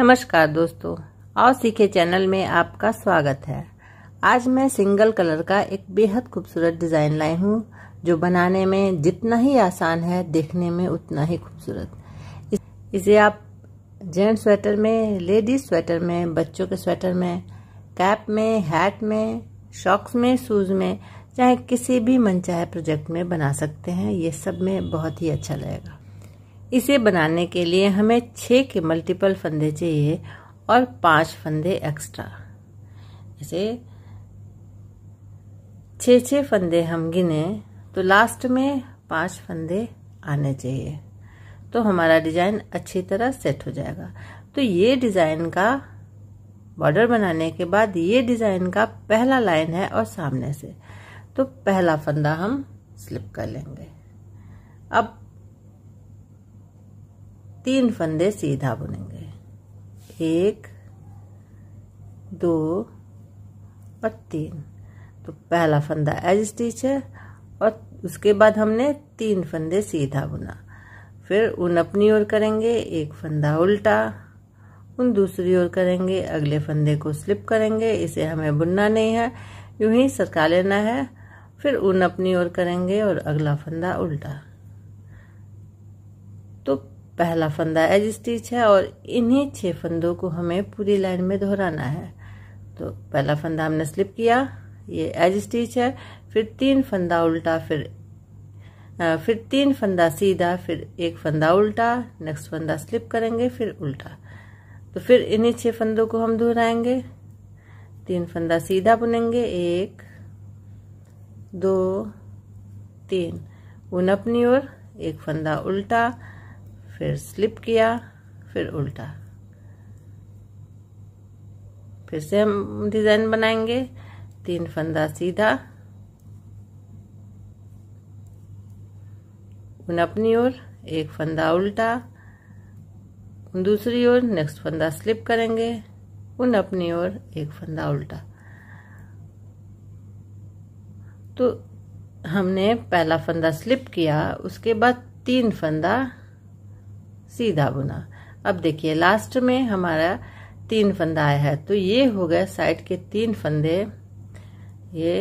नमस्कार दोस्तों आओ सीखे चैनल में आपका स्वागत है आज मैं सिंगल कलर का एक बेहद खूबसूरत डिज़ाइन लाई हूँ जो बनाने में जितना ही आसान है देखने में उतना ही खूबसूरत इसे आप जेंट्स स्वेटर में लेडीज स्वेटर में बच्चों के स्वेटर में कैप में हैट में शॉक्स में शूज़ में चाहे किसी भी मनचाहे प्रोजेक्ट में बना सकते हैं ये सब में बहुत ही अच्छा लगेगा इसे बनाने के लिए हमें छः के मल्टीपल फंदे चाहिए और पांच फंदे एक्स्ट्रा जैसे छः छः फंदे हम गिने तो लास्ट में पांच फंदे आने चाहिए तो हमारा डिज़ाइन अच्छी तरह सेट हो जाएगा तो ये डिज़ाइन का बॉर्डर बनाने के बाद ये डिज़ाइन का पहला लाइन है और सामने से तो पहला फंदा हम स्लिप कर लेंगे अब तीन फंदे सीधा बुनेंगे एक दो और तीन तो पहला फंदा एज स्टिच है और उसके बाद हमने तीन फंदे सीधा बुना फिर उन अपनी ओर करेंगे एक फंदा उल्टा उन दूसरी ओर करेंगे अगले फंदे को स्लिप करेंगे इसे हमें बुनना नहीं है यूं ही सरका लेना है फिर उन अपनी ओर करेंगे और अगला फंदा उल्टा पहला फंदा एज स्टिच है और इन्हीं छह फंदों को हमें पूरी लाइन में दोहराना है तो पहला फंदा हमने स्लिप किया ये एज स्टिच है फिर तीन फंदा उल्टा फिर फिर तीन फंदा सीधा फिर एक फंदा उल्टा नेक्स्ट फंदा स्लिप करेंगे फिर उल्टा तो फिर इन्हीं छह फंदों को हम दोहराएंगे तीन फंदा सीधा बुनेंगे एक दो तीन उन अपनी ओर एक फंदा उल्टा फिर स्लिप किया फिर उल्टा फिर से हम डिज़ाइन बनाएंगे तीन फंदा सीधा उन अपनी ओर एक फंदा उल्टा दूसरी ओर नेक्स्ट फंदा स्लिप करेंगे उन अपनी ओर एक फंदा उल्टा तो हमने पहला फंदा स्लिप किया उसके बाद तीन फंदा सीधा बुना अब देखिए लास्ट में हमारा तीन फंदा आया है तो ये हो गए साइड के तीन फंदे ये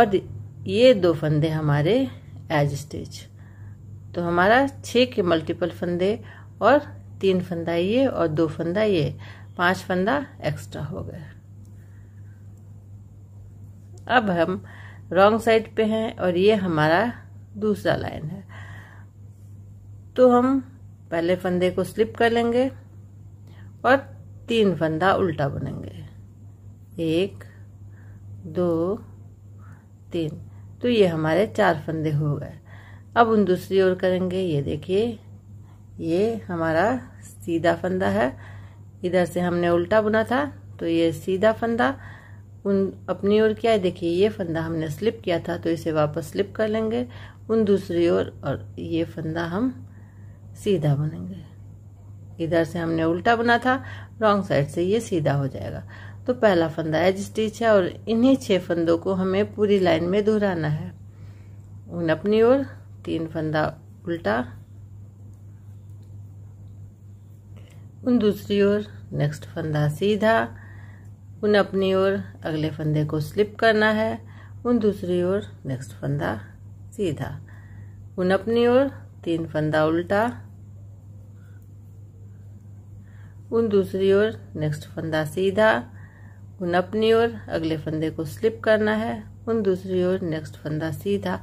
और ये दो फंदे हमारे एज स्टिच तो हमारा छः के मल्टीपल फंदे और तीन फंदा ये और दो फंदा ये पांच फंदा एक्स्ट्रा हो गए अब हम रॉन्ग साइड पे हैं और ये हमारा दूसरा लाइन है तो हम पहले फंदे को स्लिप कर लेंगे और तीन फंदा उल्टा बुनेंगे एक दो तीन तो ये हमारे चार फंदे हो गए अब उन दूसरी ओर करेंगे ये देखिए ये हमारा सीधा फंदा है इधर से हमने उल्टा बुना था तो ये सीधा फंदा उन अपनी ओर क्या है देखिए ये फंदा हमने स्लिप किया था तो इसे वापस स्लिप कर लेंगे उन दूसरी ओर और ये फंदा हम सीधा बनेंगे इधर से हमने उल्टा बना था रॉन्ग साइड से ये सीधा हो जाएगा तो पहला फंदा एज स्टिच है और इन्हीं छह फंदों को हमें पूरी लाइन में दोहराना है उन अपनी ओर तीन फंदा उल्टा उन दूसरी ओर नेक्स्ट फंदा सीधा उन अपनी ओर अगले फंदे को स्लिप करना है उन दूसरी ओर नेक्स्ट फंदा सीधा उन अपनी ओर तीन फंदा उल्टा उन दूसरी ओर नेक्स्ट फंदा सीधा उन अपनी ओर अगले फंदे को स्लिप करना है उन दूसरी ओर नेक्स्ट फंदा सीधा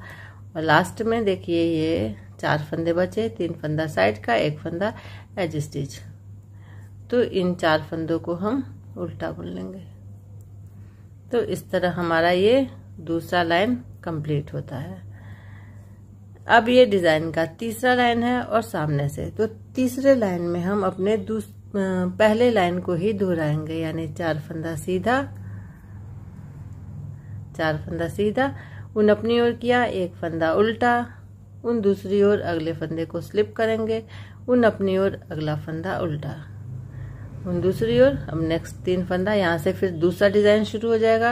और लास्ट में देखिए ये चार फंदे बचे तीन फंदा साइड का एक फंदा एज स्टिच तो इन चार फंदों को हम उल्टा बुन लेंगे तो इस तरह हमारा ये दूसरा लाइन कंप्लीट होता है अब ये डिजाइन का तीसरा लाइन है और सामने से तो तीसरे लाइन में हम अपने पहले लाइन को ही दोहराएंगे यानी चार फंदा सीधा चार फंदा सीधा उन अपनी ओर किया एक फंदा उल्टा उन दूसरी ओर अगले फंदे को स्लिप करेंगे उन अपनी ओर अगला फंदा उल्टा हम दूसरी ओर अब नेक्स्ट तीन फंदा यहाँ से फिर दूसरा डिज़ाइन शुरू हो जाएगा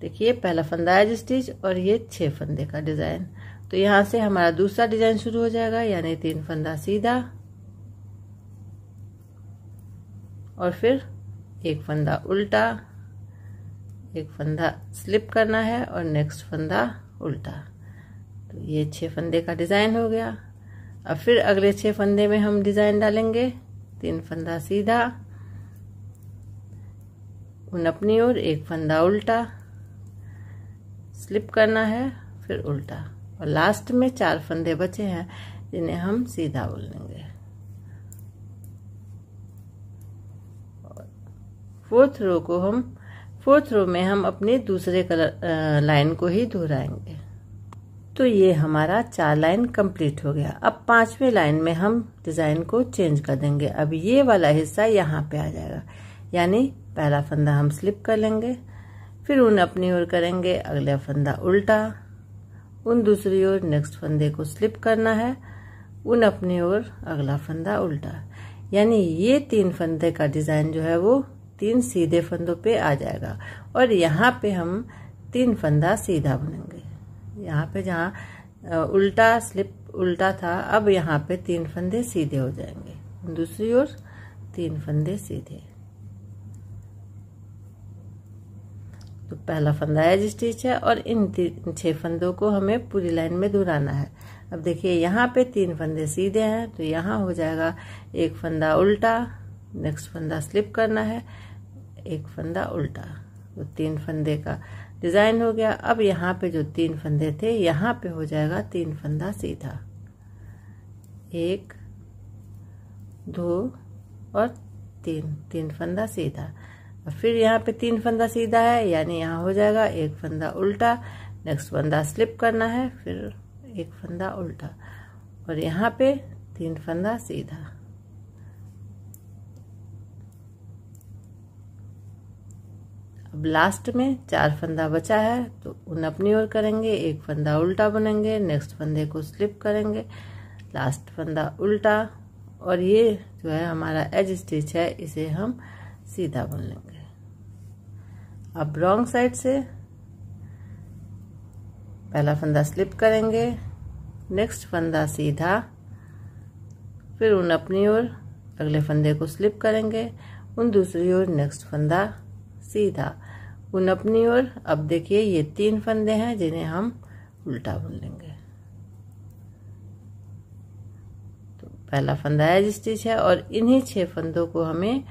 देखिए पहला फंदा है स्टिच और ये छः फंदे का डिज़ाइन तो यहाँ से हमारा दूसरा डिज़ाइन शुरू हो जाएगा यानी तीन फंदा सीधा और फिर एक फंदा उल्टा एक फंदा स्लिप करना है और नेक्स्ट फंदा उल्टा तो ये छः फंदे का डिज़ाइन हो गया अब फिर अगले छः फंदे में हम डिज़ाइन डालेंगे तीन फंदा सीधा उन अपनी ओर एक फंदा उल्टा स्लिप करना है फिर उल्टा और लास्ट में चार फंदे बचे हैं जिन्हें हम सीधा बुन लेंगे फोर्थ रो को हम फोर्थ रो में हम अपने दूसरे कलर लाइन को ही दोहराएंगे तो ये हमारा चार लाइन कंप्लीट हो गया अब पांचवें लाइन में हम डिज़ाइन को चेंज कर देंगे अब ये वाला हिस्सा यहाँ पे आ जाएगा यानी पहला फंदा हम स्लिप कर लेंगे फिर उन अपनी ओर करेंगे अगला फंदा उल्टा उन दूसरी ओर नेक्स्ट फंदे को स्लिप करना है उन अपनी ओर अगला फंदा उल्टा यानी ये तीन फंदे का डिज़ाइन जो है वो तीन सीधे फंदों पे आ जाएगा और यहाँ पे हम तीन फंदा सीधा बनेंगे यहाँ पे जहाँ उल्टा स्लिप उल्टा था अब यहाँ पे तीन फंदे सीधे हो जाएंगे दूसरी ओर तीन फंदे सीधे तो पहला फंदा एज स्टिच है और इन छः फंदों को हमें पूरी लाइन में दोहराना है अब देखिए यहाँ पे तीन फंदे सीधे हैं तो यहाँ हो जाएगा एक फंदा उल्टा नेक्स्ट फंदा स्लिप करना है एक फंदा उल्टा तो तीन फंदे का डिज़ाइन हो गया अब यहाँ पे जो तीन फंदे थे यहाँ पे हो जाएगा तीन फंदा सीधा एक दो और तीन तीन फंदा सीधा और फिर यहाँ पे तीन फंदा सीधा है यानी यहाँ हो जाएगा एक फंदा उल्टा नेक्स्ट फंदा स्लिप करना है फिर एक फंदा उल्टा और यहाँ पे तीन फंदा सीधा अब लास्ट में चार फंदा बचा है तो उन अपनी ओर करेंगे एक फंदा उल्टा बनेंगे नेक्स्ट फंदे को स्लिप करेंगे लास्ट फंदा उल्टा और ये जो है हमारा एज स्टिच है इसे हम सीधा बुन लेंगे अब रॉन्ग साइड से पहला फंदा स्लिप करेंगे नेक्स्ट फंदा सीधा फिर उन अपनी ओर अगले फंदे को स्लिप करेंगे उन दूसरी ओर नेक्स्ट फंदा सीधा उन अपनी ओर अब देखिए ये तीन फंदे हैं जिन्हें हम उल्टा बुन लेंगे तो पहला फंदा है जिस है और इन्हीं छह फंदों को हमें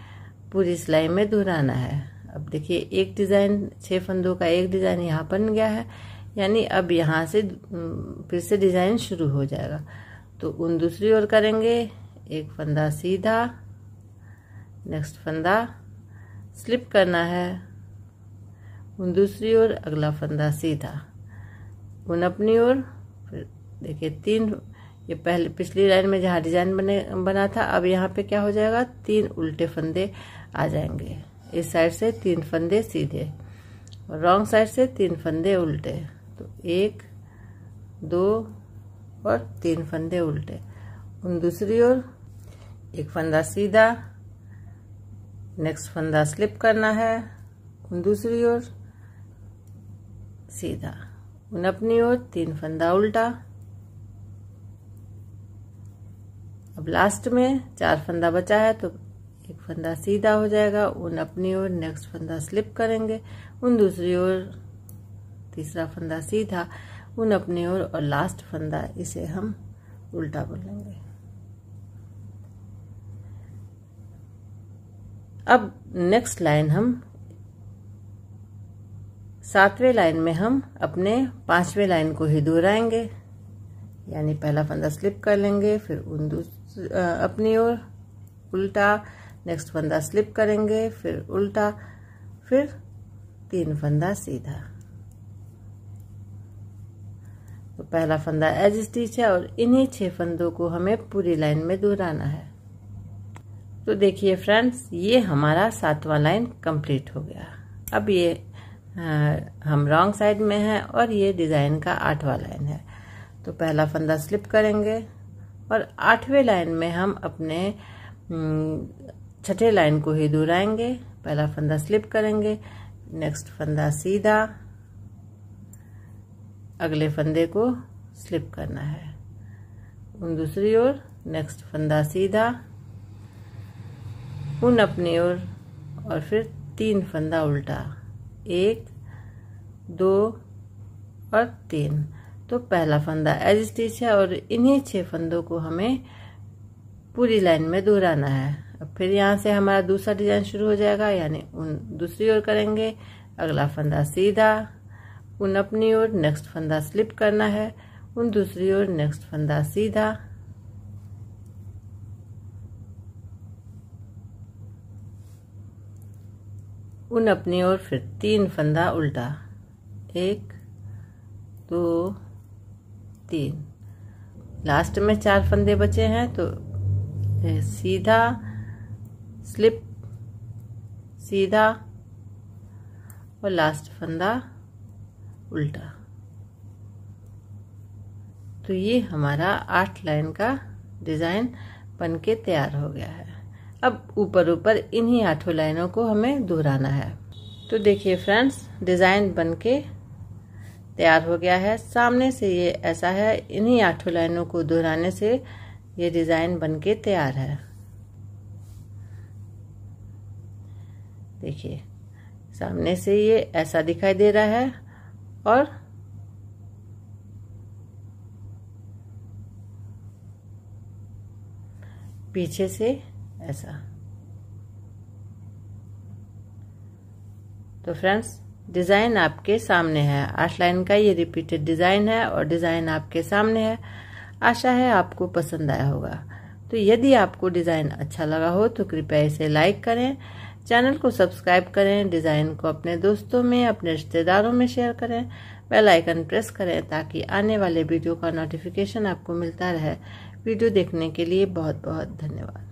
पूरी सिलाई में दोहराना है अब देखिए एक डिज़ाइन छः फंदों का एक डिज़ाइन यहाँ बन गया है यानी अब यहाँ से फिर से डिज़ाइन शुरू हो जाएगा तो उन दूसरी ओर करेंगे एक फंदा सीधा नेक्स्ट फंदा स्लिप करना है उन दूसरी ओर अगला फंदा सीधा उन अपनी ओर फिर देखिए तीन ये पहले पिछली लाइन में जहाँ डिज़ाइन बने बना था अब यहाँ पे क्या हो जाएगा तीन उल्टे फंदे आ जाएंगे इस साइड से तीन फंदे सीधे और रॉन्ग साइड से तीन फंदे उल्टे तो एक दो और तीन फंदे उल्टे उन दूसरी ओर एक फंदा सीधा नेक्स्ट फंदा स्लिप करना है उन दूसरी ओर सीधा उन अपनी ओर तीन फंदा उल्टा अब लास्ट में चार फंदा बचा है तो फंदा सीधा हो जाएगा उन अपनी ओर नेक्स्ट फंदा स्लिप करेंगे उन दूसरी ओर तीसरा फंदा सीधा उन अपनी ओर और लास्ट फंदा इसे हम उल्टा बोलेंगे अब नेक्स्ट लाइन हम सातवें लाइन में हम अपने पांचवें लाइन को ही दोहराएंगे यानी पहला फंदा स्लिप कर लेंगे फिर उन दूसरी अपनी ओर उल्टा नेक्स्ट फंदा स्लिप करेंगे फिर उल्टा फिर तीन फंदा सीधा तो पहला फंदा एज स्टिच है और इन्हीं छह फंदों को हमें पूरी लाइन में दोहराना है तो देखिए फ्रेंड्स ये हमारा सातवां लाइन कंप्लीट हो गया अब ये आ, हम रॉन्ग साइड में हैं और ये डिज़ाइन का आठवां लाइन है तो पहला फंदा स्लिप करेंगे और आठवें लाइन में हम अपने छठे लाइन को ही दोहराएंगे पहला फंदा स्लिप करेंगे नेक्स्ट फंदा सीधा अगले फंदे को स्लिप करना है उन दूसरी ओर नेक्स्ट फंदा सीधा उन अपनी ओर और, और फिर तीन फंदा उल्टा एक दो और तीन तो पहला फंदा एज स्टिच है और इन्हीं छह फंदों को हमें पूरी लाइन में दोहराना है अब फिर यहाँ से हमारा दूसरा डिजाइन शुरू हो जाएगा यानी उन दूसरी ओर करेंगे अगला फंदा सीधा उन अपनी ओर नेक्स्ट फंदा स्लिप करना है उन दूसरी ओर नेक्स्ट फंदा सीधा उन अपनी ओर फिर तीन फंदा उल्टा एक दो तीन लास्ट में चार फंदे बचे हैं तो सीधा स्लिप सीधा और लास्ट फंदा उल्टा तो ये हमारा आठ लाइन का डिज़ाइन बन के तैयार हो गया है अब ऊपर ऊपर इन्हीं आठों लाइनों को हमें दोहराना है तो देखिए फ्रेंड्स डिज़ाइन बन के तैयार हो गया है सामने से ये ऐसा है इन्हीं आठों लाइनों को दोहराने से ये डिज़ाइन बन के तैयार है देखिए सामने से ये ऐसा दिखाई दे रहा है और पीछे से ऐसा तो फ्रेंड्स डिज़ाइन आपके सामने है आठ लाइन का ये रिपीटेड डिज़ाइन है और डिज़ाइन आपके सामने है आशा है आपको पसंद आया होगा तो यदि आपको डिज़ाइन अच्छा लगा हो तो कृपया इसे लाइक करें चैनल को सब्सक्राइब करें डिज़ाइन को अपने दोस्तों में अपने रिश्तेदारों में शेयर करें बेल आइकन प्रेस करें ताकि आने वाले वीडियो का नोटिफिकेशन आपको मिलता रहे वीडियो देखने के लिए बहुत बहुत धन्यवाद